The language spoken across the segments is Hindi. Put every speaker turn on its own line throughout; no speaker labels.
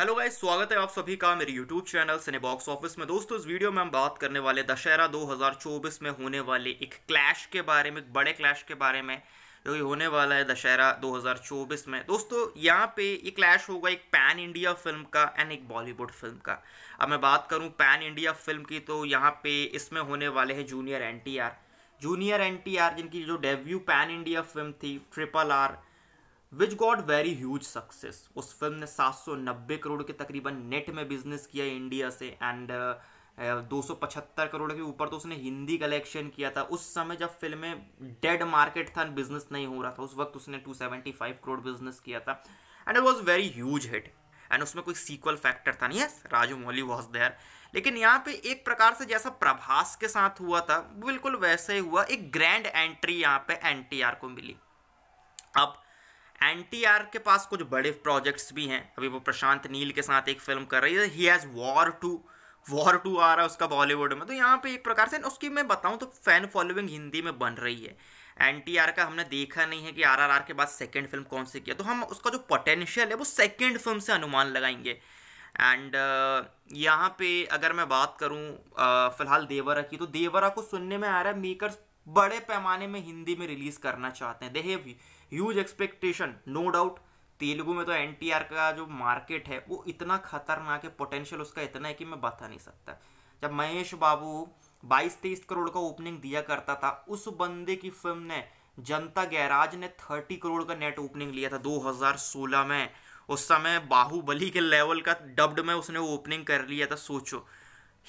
हेलो गाइस स्वागत है आप सभी का मेरे YouTube channel cine box office में दोस्तों इस वीडियो में हम बात करने वाले दशहरा 2024 में होने वाले एक क्लैश के बारे में एक बड़े क्लैश के बारे में जो कि होने वाला है दशहरा 2024 में दोस्तों यहाँ पे ये क्लैश होगा एक पैन इंडिया फिल्म का एंड एक बॉलीवुड फिल्म का अब मैं बात करूँ पैन इंडिया फिल्म की तो यहाँ पे इसमें होने वाले हैं जूनियर एन जूनियर एन जिनकी जो डेब्यू पैन इंडिया फिल्म थी triple R which got very huge success उस फिल्म ने 790 करोड़ के तकरीबन नेट में बिजनेस किया इंडिया से एंड uh, uh, दो सौ पचहत्तर करोड़ के ऊपर तो उसने हिंदी कलेक्शन किया था उस समय जब फिल्म डेड मार्केट था बिजनेस नहीं हो रहा था उस वक्त उसने 275 करोड़ बिजनेस किया था and it was very huge hit and उसमें कोई सीक्वल फैक्टर था नहीं yes Rajamouli was there लेकिन यहाँ पे एक प्रकार से जैसा प्रभास के साथ हुआ था बिल्कुल वैसे ही हुआ एक ग्रैंड एंट्री यहाँ पे एन को मिली अब एनटीआर के पास कुछ बड़े प्रोजेक्ट्स भी हैं अभी वो प्रशांत नील के साथ एक फिल्म कर रही है he has war two war two आ रहा है उसका बॉलीवुड में तो यहाँ पे एक प्रकार से उसकी मैं बताऊँ तो फैन फॉलोइंग हिंदी में बन रही है एन टी आर का हमने देखा नहीं है कि आर आर आर के बाद सेकेंड फिल्म कौन सी किया तो हम उसका जो पोटेंशियल है वो सेकेंड फिल्म से अनुमान लगाएंगे एंड uh, यहाँ पे अगर मैं बात करूँ uh, फिलहाल देवरा की तो देवरा को सुनने में आ रहा है मेकर्स बड़े पैमाने में हिंदी में रिलीज़ करना चाहते हैं they have huge expectation no doubt Telugu में तो एन का जो मार्केट है वो इतना खतरनाक है पोटेंशियल उसका इतना है कि मैं बता नहीं सकता जब महेश बाबू 22 तेईस करोड़ का ओपनिंग दिया करता था उस बंदे की फिल्म ने जनता गैराज ने 30 करोड़ का नेट ओपनिंग लिया था 2016 में उस समय बाहुबली के लेवल का डब्ड में उसने ओपनिंग कर लिया था सोचो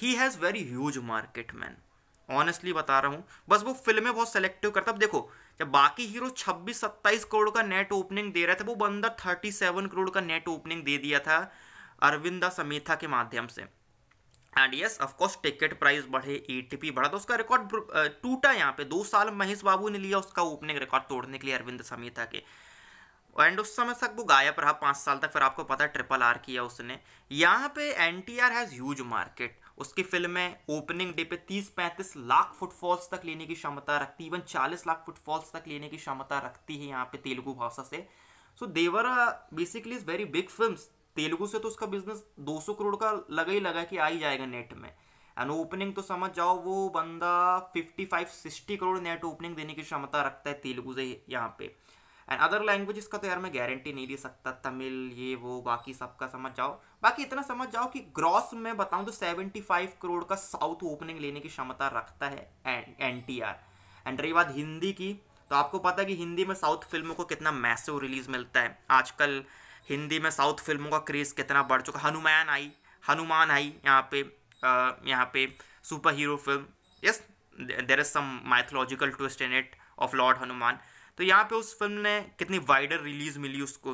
he has very huge market man honestly बता रहा हूँ बस वो फिल्में बहुत सेलेक्टिव करता अब देखो जब बाकी हीरो 26-27 करोड़ का नेट ओपनिंग दे रहे थे वो बंदर 37 करोड़ का नेट ओपनिंग दे दिया था अरविंदा समेथा के माध्यम से and yes of course ticket price बढ़े एटीपी बढ़ा तो उसका रिकॉर्ड टूटा यहाँ पे दो साल महेश बाबू ने लिया उसका ओपनिंग रिकॉर्ड तोड़ने के लिए अरविंद समेता के एंड उस समय तक वो गायब रहा पाँच साल तक फिर आपको पता है ट्रिपल आर किया उसने यहाँ पे N T R has huge market उसकी फिल्म में ओपनिंग डे पे 30-35 लाख फुटफॉल्स तक लेने की क्षमता रखती इवन 40 लाख फुटफॉल्स तक लेने की क्षमता रखती है यहाँ पे तेलुगु भाषा से so Devara basically is very big film Telugu से तो उसका बिजनेस 200 करोड़ का लगा ही लगा कि आ ही जाएगा नेट में एंड ओपनिंग तो समझ जाओ वो बंदा 55-60 करोड़ नेट ओपनिंग देने की क्षमता रखता है तेलुगु से यहाँ पे एंड अदर लैंग्वेजेस का तो यार मैं गारंटी नहीं दे सकता तमिल ये वो बाकी सबका समझ जाओ बाकी इतना समझ जाओ कि ग्रॉस में बताऊँ तो 75 करोड़ का साउथ ओपनिंग लेने की क्षमता रखता है एन टी आर एंड रही बात हिंदी की तो आपको पता है कि हिंदी में साउथ फिल्मों को कितना मैसिव रिलीज़ मिलता है आजकल हिंदी में साउथ फिल्मों का क्रेज़ कितना बढ़ चुका हनुमान आई हनुमान आई यहाँ पे यहाँ पे super hero film yes there is some mythological twist in it of lord Hanuman तो यहाँ पे उस फिल्म ने कितनी वाइडर रिलीज मिली उसको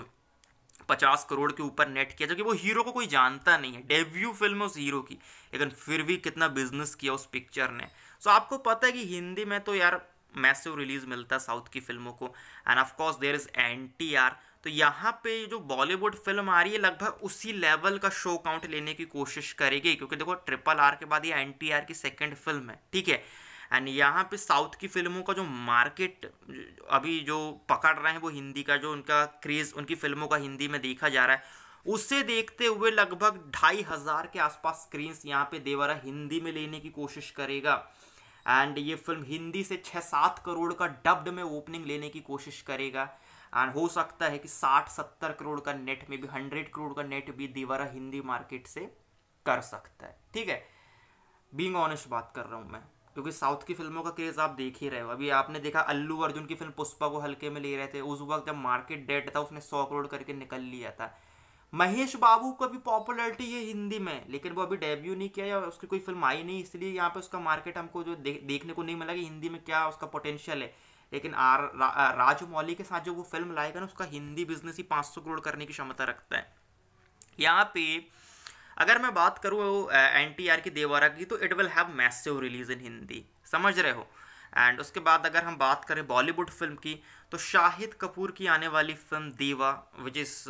पचास करोड़ के ऊपर नेट किया जबकि वो हीरो को कोई जानता नहीं है डेब्यू फिल्म है उस हीरो की लेकिन फिर भी कितना बिजनेस किया उस पिक्चर ने सो आपको पता है कि हिंदी में तो यार मैसिव रिलीज मिलता है साउथ की फिल्मों को and of course there is N T R तो यहाँ पे जो बॉलीवुड फिल्म आ रही है लगभग उसी लेवल का शो काउंट लेने की कोशिश करेगी क्योंकि देखो ट्रिपल आर के बाद ये एन टी आर की सेकेंड फिल्म है ठीक है एंड यहाँ पे साउथ की फिल्मों का जो मार्केट अभी जो पकड़ रहे हैं वो हिंदी का जो उनका क्रेज़ उनकी फिल्मों का हिंदी में देखा जा रहा है उसे देखते हुए लगभग ढाई हज़ार के आसपास स्क्रीन्स यहाँ पे देवरा हिंदी में लेने की कोशिश करेगा एंड ये फिल्म हिंदी से छः सात करोड़ का डब्ड में ओपनिंग लेने की कोशिश करेगा एंड हो सकता है कि साठ सत्तर करोड़ का नेट में भी हंड्रेड करोड़ का नेट भी दीवारा हिंदी मार्केट से कर सकता है ठीक है बींग ऑनेस्ट बात कर रहा हूँ मैं क्योंकि साउथ की फिल्मों का क्रेज़ आप देख ही रहे हो अभी आपने देखा अल्लू अर्जुन की फिल्म पुष्पा को हल्के में ले रहे थे उस वक्त जब मार्केट डेट था उसने सौ करोड़ करके निकल लिया था महेश बाबू को भी पॉपुलरिटी है हिंदी में लेकिन वो अभी डेब्यू नहीं किया या उसकी कोई फिल्म आई नहीं इसलिए यहाँ पे उसका मार्केट हमको जो दे, देखने को नहीं मिला कि हिंदी में क्या उसका पोटेंशियल है लेकिन आर रा, राजमौली के साथ जो वो फिल्म लाएगा ना उसका हिंदी बिजनेस ही 500 करोड़ करने की क्षमता रखता है यहाँ पे अगर मैं बात करूँ एन टी आर की देवारा की तो it will have massive release in Hindi समझ रहे हो एंड उसके बाद अगर हम बात करें बॉलीवुड फिल्म की तो शाहिद कपूर की आने वाली film Deva which is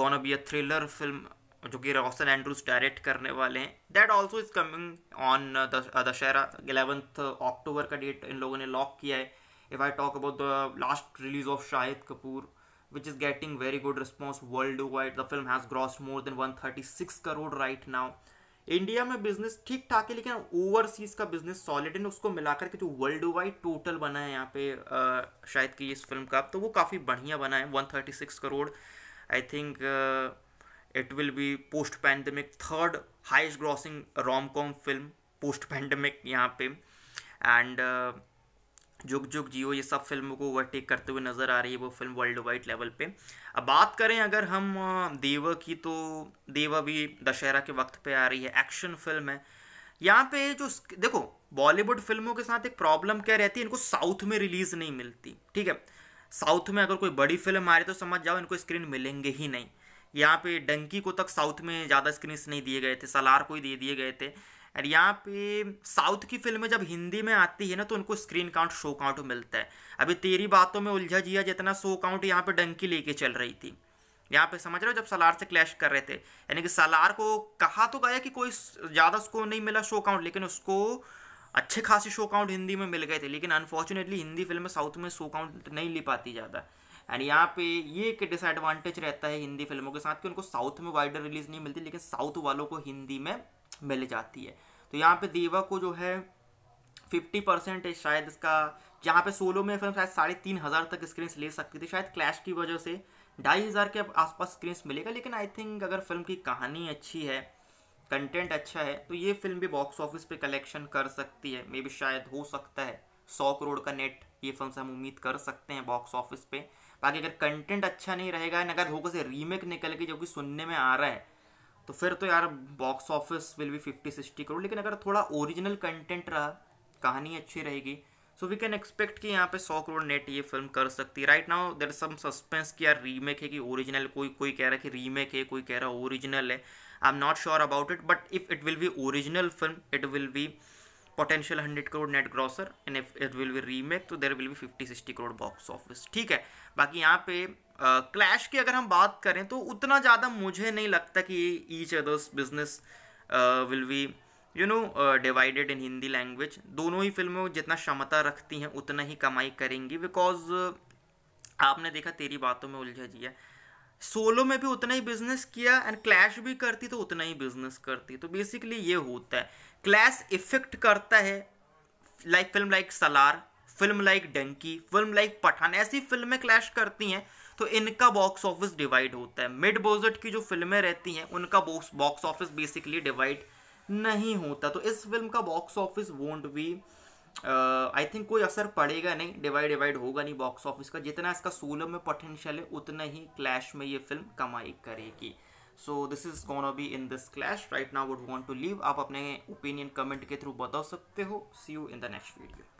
gonna be a thriller film जो कि रोशन एंड्रूज डायरेक्ट करने वाले हैं that also is coming on Dussehra eleventh October का डेट इन लोगों ने लॉक किया है if I talk about the last release of Shahid Kapoor which is getting very good response worldwide the film has grossed more than 136 crore right now India में बिजनेस ठीक ठाक है लेकिन ओवरसीज का बिजनेस सॉलिड है उसको मिलाकर के जो वर्ल्ड वाइड टोटल बना है यहाँ पे आ, शायद कि इस फिल्म का तो वो काफ़ी बढ़िया बना है 136 crore I think it will be post pandemic third highest grossing rom com film post pandemic यहाँ पे एंड uh, जुग जुग जियो ये सब फिल्मों को ओवरटेक करते हुए नज़र आ रही है वो फिल्म वर्ल्ड वाइड लेवल पे अब बात करें अगर हम देवा की तो देवा भी दशहरा के वक्त पे आ रही है एक्शन फिल्म है यहाँ पे जो देखो बॉलीवुड फिल्मों के साथ एक प्रॉब्लम क्या रहती है इनको साउथ में रिलीज़ नहीं मिलती ठीक है साउथ में अगर कोई बड़ी फिल्म आ रही तो समझ जाओ इनको स्क्रीन मिलेंगे ही नहीं यहाँ पे डंकी को तक साउथ में ज़्यादा स्क्रीन नहीं दिए गए थे सलार को ही दे दिए गए थे और यहाँ पे साउथ की फिल्में जब हिंदी में आती है ना तो उनको स्क्रीन काउंट शो काउंट मिलता है अभी तेरी बातों में उलझा जिया जितना शो काउंट यहाँ पे डंकी लेके चल रही थी यहाँ पे समझ रहे हो जब सलार से क्लैश कर रहे थे यानी कि सलार को कहा तो गया कि कोई ज़्यादा उसको नहीं मिला शो काउंट लेकिन उसको अच्छे खासे शो काउंट हिंदी में मिल गए थे लेकिन अनफॉर्चुनेटली हिंदी फिल्म साउथ में शो काउंट नहीं ले पाती ज़्यादा एंड यहाँ पे ये एक डिसएडवांटेज रहता है हिंदी फिल्मों के साथ कि उनको साउथ में वाइडर रिलीज़ नहीं मिलती लेकिन साउथ वालों को हिंदी में मिल जाती है तो यहाँ पे देवा को जो है फिफ्टी परसेंट शायद इसका जहाँ पे सोलो में फिल्म शायद साढ़े तीन हज़ार तक स्क्रीन ले सकती थी शायद क्लैश की वजह से ढाई हज़ार के आसपास स्क्रीन्स मिलेगा लेकिन आई थिंक अगर फिल्म की कहानी अच्छी है कंटेंट अच्छा है तो ये फिल्म भी बॉक्स ऑफिस पे कलेक्शन कर सकती है मे बी शायद हो सकता है सौ करोड़ का नेट ये फिल्म से हम उम्मीद कर सकते हैं बॉक्स ऑफिस पे बाकी अगर कंटेंट अच्छा नहीं रहेगा अगर होगा से रीमेक निकल के जो कि सुनने में आ रहा है तो फिर तो यार box office will be fifty sixty crore लेकिन अगर थोड़ा ओरिजिनल कंटेंट रहा कहानी अच्छी रहेगी सो वी कैन एक्सपेक्ट कि यहाँ पे सौ करोड़ नेट ये फिल्म कर सकती है right now there some suspense कि यार रीमेक है कि ओरिजिनल कोई कोई कह रहा है कि रीमेक है कोई कह रहा है ओरिजिनल है I am not sure about it but if it will be original film it will be potential hundred crore net grosser and if it will be remake तो there will be fifty sixty crore box office ठीक है बाकी यहाँ पे क्लैश की अगर हम बात करें तो उतना ज़्यादा मुझे नहीं लगता कि each others business will be you know divided in Hindi language दोनों ही फिल्में जितना क्षमता रखती हैं उतना ही कमाई करेंगी बिकॉज आपने देखा तेरी बातों में उलझा जिया सोलो में भी उतना ही बिजनेस किया एंड क्लैश भी करती तो उतना ही बिजनेस करती तो बेसिकली ये होता है क्लैश इफेक्ट करता है like film like Salaar film like Dunki film like Pathaan ऐसी फिल्में क्लैश करती हैं तो इनका बॉक्स ऑफिस डिवाइड होता है मिड बजट की जो फिल्में रहती हैं उनका बॉक्स ऑफिस बेसिकली डिवाइड नहीं होता तो इस फिल्म का box office won't be I think कोई असर पड़ेगा नहीं डिवाइड डिवाइड होगा नहीं बॉक्स ऑफिस का जितना इसका सोलह में पोटेंशियल है उतना ही क्लैश में ये फिल्म कमाई करेगी so this is gonna be in this clash right now would want to leave आप अपने ओपिनियन कमेंट के थ्रू बता सकते हो see you in the next video